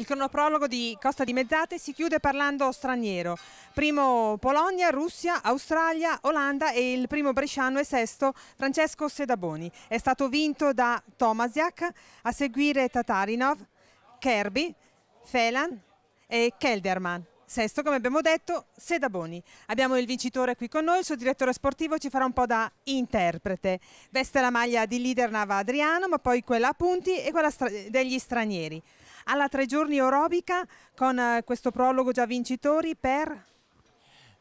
Il cronoprologo di Costa di Mezzate si chiude parlando straniero. Primo Polonia, Russia, Australia, Olanda e il primo bresciano e sesto Francesco Sedaboni. È stato vinto da Tomasiak, a seguire Tatarinov, Kerby, Felan e Kelderman. Sesto, come abbiamo detto, Sedaboni. Abbiamo il vincitore qui con noi, il suo direttore sportivo ci farà un po' da interprete. Veste la maglia di leader Nava Adriano, ma poi quella a punti e quella stra degli stranieri. Alla tre giorni aerobica con uh, questo prologo già vincitori per...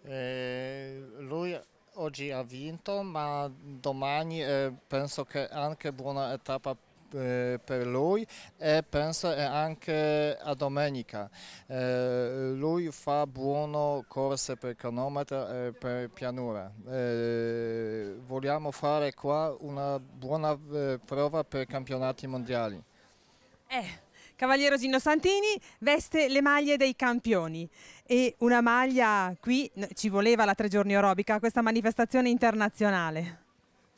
Eh, lui oggi ha vinto, ma domani eh, penso che anche buona etapa per... Eh, per lui e penso anche a domenica. Eh, lui fa buone corse per cronometro e per pianura. Eh, vogliamo fare qua una buona eh, prova per campionati mondiali. Eh, Cavaliero Gino Santini veste le maglie dei campioni e una maglia qui ci voleva la tre giorni aerobica, questa manifestazione internazionale.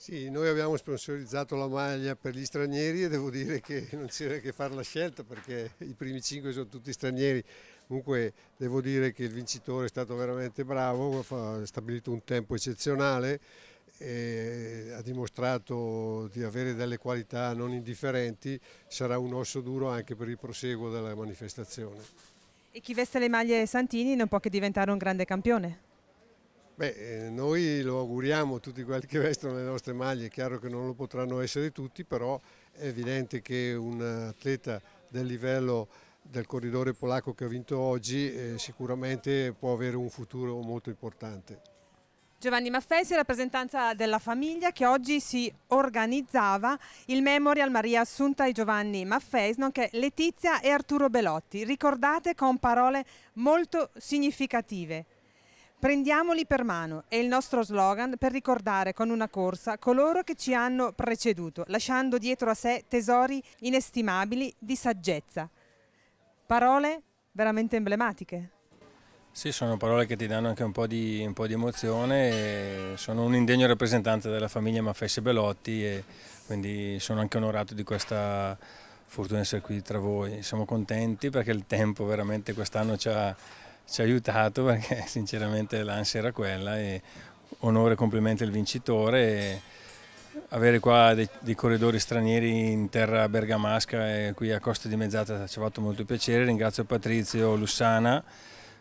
Sì, noi abbiamo sponsorizzato la maglia per gli stranieri e devo dire che non c'era che fare la scelta perché i primi cinque sono tutti stranieri. Comunque devo dire che il vincitore è stato veramente bravo, ha stabilito un tempo eccezionale ha dimostrato di avere delle qualità non indifferenti, sarà un osso duro anche per il proseguo della manifestazione. E chi veste le maglie Santini non può che diventare un grande campione? Beh, eh, noi lo auguriamo tutti quelli che vestono le nostre maglie, è chiaro che non lo potranno essere tutti, però è evidente che un atleta del livello del corridore polacco che ha vinto oggi eh, sicuramente può avere un futuro molto importante. Giovanni Maffei Maffesi, rappresentanza della famiglia che oggi si organizzava il Memorial Maria Assunta e Giovanni Maffei, nonché Letizia e Arturo Belotti, ricordate con parole molto significative. Prendiamoli per mano è il nostro slogan per ricordare con una corsa coloro che ci hanno preceduto, lasciando dietro a sé tesori inestimabili di saggezza. Parole veramente emblematiche. Sì, sono parole che ti danno anche un po' di, un po di emozione, sono un indegno rappresentante della famiglia Maffessi Belotti e quindi sono anche onorato di questa fortuna di essere qui tra voi. Siamo contenti perché il tempo veramente quest'anno ci ha ci ha aiutato perché sinceramente l'ansia era quella e onore e complimenti al vincitore. avere qua dei, dei, corridori stranieri in terra bergamasca e qui a Costa di Mezzata ci ha fatto molto piacere. Ringrazio Patrizio Lussana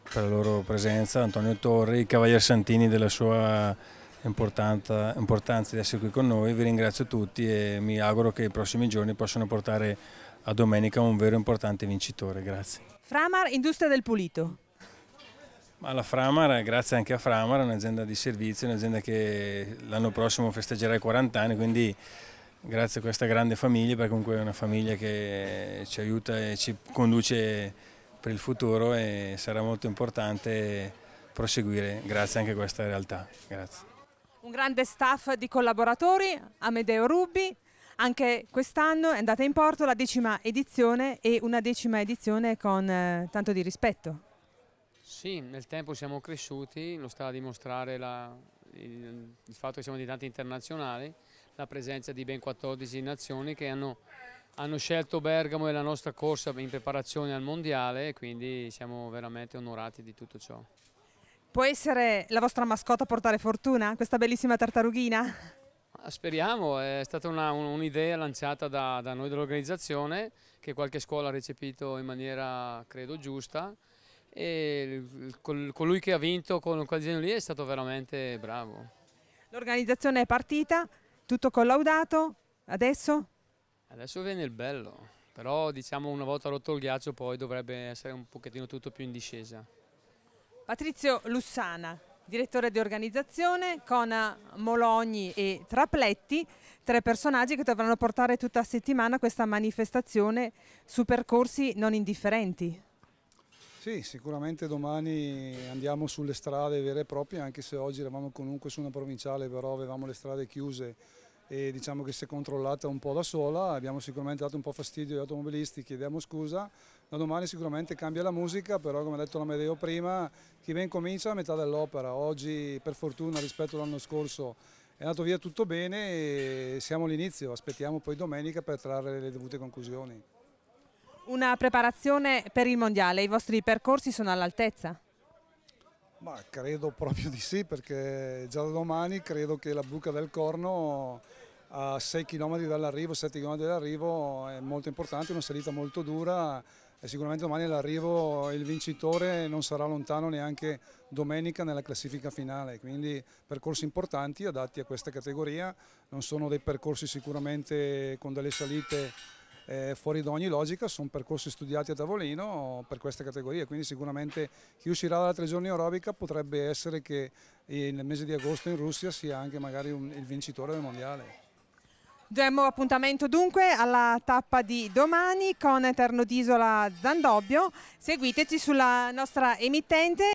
per la loro presenza, Antonio Torri, Cavalier Santini della sua importanza di essere qui con noi. Vi ringrazio tutti e mi auguro che i prossimi giorni possano portare a domenica un vero importante vincitore. Grazie. Framar, Industria del Pulito la Framara, eh, grazie anche a Framara, un'azienda di servizio, un'azienda che l'anno prossimo festeggerà i 40 anni, quindi grazie a questa grande famiglia, perché comunque è una famiglia che ci aiuta e ci conduce per il futuro e sarà molto importante proseguire, grazie anche a questa realtà. Grazie. Un grande staff di collaboratori, Amedeo Rubbi, anche quest'anno è andata in porto la decima edizione e una decima edizione con eh, tanto di rispetto. Sì, nel tempo siamo cresciuti, lo sta a dimostrare la, il, il, fatto che siamo diventati internazionali, la presenza di ben 14 nazioni che hanno, hanno scelto Bergamo e la nostra corsa in preparazione al Mondiale e quindi siamo veramente onorati di tutto ciò. Può essere la vostra mascotta a portare fortuna, questa bellissima tartarughina? Ah, speriamo, è stata un'idea un lanciata da, da noi dell'organizzazione che qualche scuola ha recepito in maniera, credo, giusta e col, colui che ha vinto con quell'azienda lì è stato veramente bravo. L'organizzazione è partita, tutto collaudato, adesso? Adesso viene il bello, però diciamo una volta rotto il ghiaccio poi dovrebbe essere un pochettino tutto più in discesa. Patrizio Lussana, direttore di organizzazione, Cona Mologni e Trapletti, tre personaggi che dovranno portare tutta la settimana questa manifestazione su percorsi non indifferenti. Sì, sicuramente domani andiamo sulle strade vere e proprie, anche se oggi eravamo comunque su una provinciale, però avevamo le strade chiuse e diciamo che si è controllata un po' da sola, abbiamo sicuramente dato un po' fastidio agli automobilisti, chiediamo scusa, da domani sicuramente cambia la musica, però come ha detto l'Amedeo prima, chi ben comincia a metà dell'opera, oggi per fortuna rispetto all'anno scorso è andato via tutto bene e siamo all'inizio, aspettiamo poi domenica per trarre le dovute conclusioni una preparazione per il mondiale, i vostri percorsi sono all'altezza? Ma credo proprio di sì perché già da domani credo che la buca del corno a 6 km dall'arrivo, 7 km dall'arrivo è molto importante, è una salita molto dura e sicuramente domani all'arrivo il vincitore non sarà lontano neanche domenica nella classifica finale, quindi percorsi importanti adatti a questa categoria, non sono dei percorsi sicuramente con delle salite eh, fuori da ogni logica, sono percorsi studiati a tavolino per queste categorie, quindi sicuramente chi uscirà dalla tre giorni aerobica potrebbe essere che nel mese di agosto in Russia sia anche magari un, il vincitore del mondiale. Diamo appuntamento dunque alla tappa di domani con Eterno d'Isola Zandobbio. Seguiteci sulla nostra emittente.